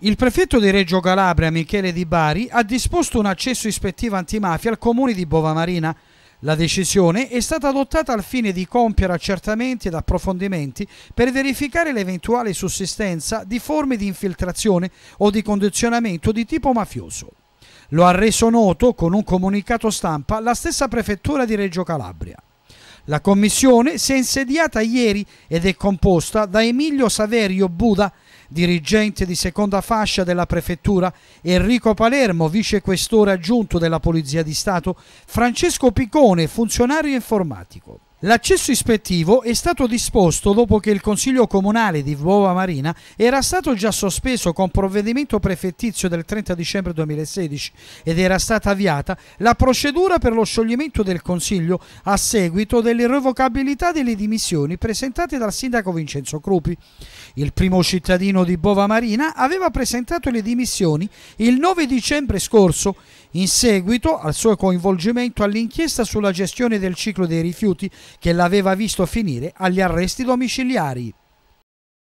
Il prefetto di Reggio Calabria, Michele Di Bari, ha disposto un accesso ispettivo antimafia al comune di Bovamarina. La decisione è stata adottata al fine di compiere accertamenti ed approfondimenti per verificare l'eventuale sussistenza di forme di infiltrazione o di condizionamento di tipo mafioso. Lo ha reso noto con un comunicato stampa la stessa prefettura di Reggio Calabria. La commissione si è insediata ieri ed è composta da Emilio Saverio Buda, dirigente di seconda fascia della prefettura, Enrico Palermo, vicequestore aggiunto della Polizia di Stato, Francesco Picone, funzionario informatico. L'accesso ispettivo è stato disposto dopo che il Consiglio Comunale di Vuova Marina era stato già sospeso con provvedimento prefettizio del 30 dicembre 2016 ed era stata avviata la procedura per lo scioglimento del Consiglio a seguito dell'irrevocabilità delle dimissioni presentate dal sindaco Vincenzo Crupi. Il primo cittadino di Bova Marina aveva presentato le dimissioni il 9 dicembre scorso in seguito al suo coinvolgimento all'inchiesta sulla gestione del ciclo dei rifiuti che l'aveva visto finire agli arresti domiciliari.